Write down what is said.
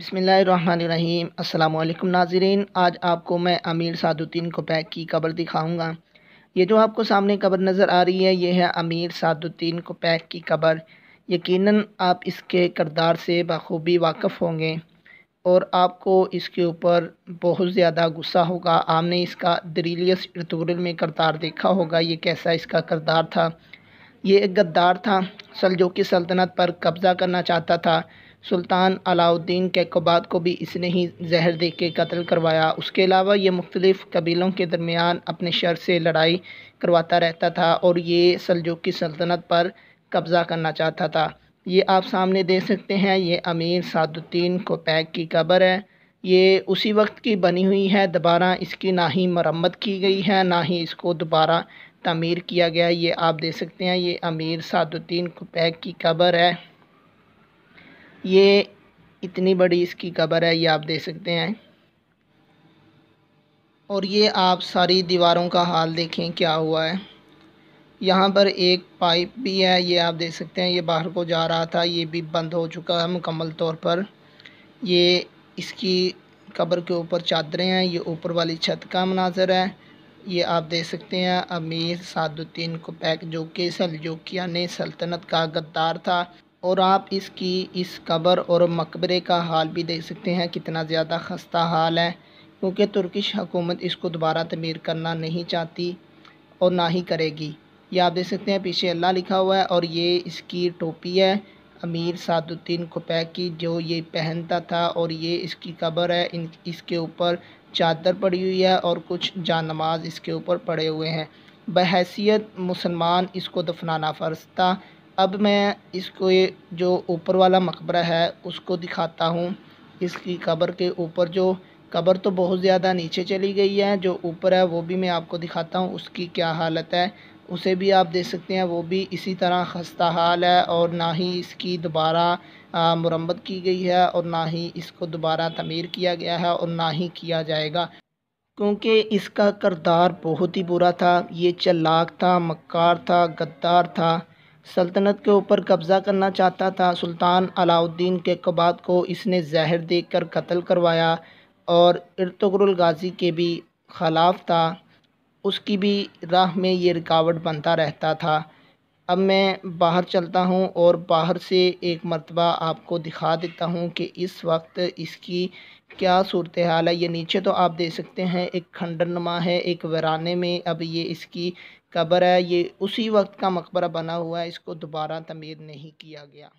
बिसमीम् अल्लाम नाजरीन आज आपको मैं अमीर सादुद्दीन कोपैक की कब्र दिखाऊंगा ये जो आपको सामने कब्र नज़र आ रही है ये है अमीर सादुद्दीन कोपैक की कब्र यकीनन आप इसके करदार से बखूबी वाकफ़ होंगे और आपको इसके ऊपर बहुत ज़्यादा गुस्सा होगा आपने इसका दरीलियस इरतूरल में करदार देखा होगा ये कैसा इसका करदार था ये एक गद्दार था सल जो कि सल्तनत पर कब्ज़ा करना चाहता था सुल्तान अलाउद्दीन के कबाद को भी इसने ही जहर दे के कत्ल करवाया उसके अलावा ये मुख्तलिफ़ कबीलों के दरमियान अपने शर से लड़ाई करवाता रहता था और ये सलजुक की सल्तनत पर कब्ज़ा करना चाहता था ये आप सामने देख सकते हैं ये अमीर सादुद्दीन पैक की कबर है ये उसी वक्त की बनी हुई है दोबारा इसकी ना ही मरम्मत की गई है ना ही इसको दोबारा तमीर किया गया ये आप देख सकते हैं ये अमीर सादुद्दीन पैक की कबर है ये इतनी बड़ी इसकी कबर है ये आप देख सकते हैं और ये आप सारी दीवारों का हाल देखें क्या हुआ है यहाँ पर एक पाइप भी है ये आप देख सकते हैं ये बाहर को जा रहा था ये भी बंद हो चुका है मुकम्मल तौर पर ये इसकी कब्र के ऊपर चादरें हैं ये ऊपर वाली छत का मनाजर है ये आप देख सकते हैं अमीर सादुद्दीन को पैक जो कि सलजोकिया ने सल्तनत का गद्दार था और आप इसकी इस कब्र और मकबरे का हाल भी देख सकते हैं कितना ज़्यादा खस्ता हाल है क्योंकि तुर्किश हुकूमत इसको दोबारा तमीर करना नहीं चाहती और ना ही करेगी ये आप देख सकते हैं पीछे अल्लाह लिखा हुआ है और ये इसकी टोपी है अमीर सादुद्दीन कुपै की जो ये पहनता था और ये इसकी कब्र है इन इसके ऊपर चादर पड़ी हुई है और कुछ जानमाज इसके ऊपर पड़े हुए हैं बहसीत मुसलमान इसको दफनाना फ़र्ज था अब मैं इसको ये जो ऊपर वाला मकबरा है उसको दिखाता हूँ इसकी कब्र के ऊपर जो कब्र तो बहुत ज़्यादा नीचे चली गई है जो ऊपर है वो भी मैं आपको दिखाता हूँ उसकी क्या हालत है उसे भी आप देख सकते हैं वो भी इसी तरह खस्ता हाल है और ना ही इसकी दोबारा मरम्मत की गई है और ना ही इसको दोबारा तमीर किया गया है और ना ही किया जाएगा क्योंकि इसका करदार बहुत ही बुरा था ये चलाक था मक्कार था गद्दार था सल्तनत के ऊपर कब्ज़ा करना चाहता था सुल्तान अलाउद्दीन के कबाद को इसने जहर देकर कत्ल करवाया और इरतगरुल गाजी के भी खिलाफ था उसकी भी राह में ये रिकावट बनता रहता था अब मैं बाहर चलता हूँ और बाहर से एक मरतबा आपको दिखा देता हूँ कि इस वक्त इसकी क्या सूरत हाल है ये नीचे तो आप देख सकते हैं एक खंडर है एक वराने में अब ये इसकी कब्र है ये उसी वक्त का मकबरा बना हुआ है इसको दोबारा तमीर नहीं किया गया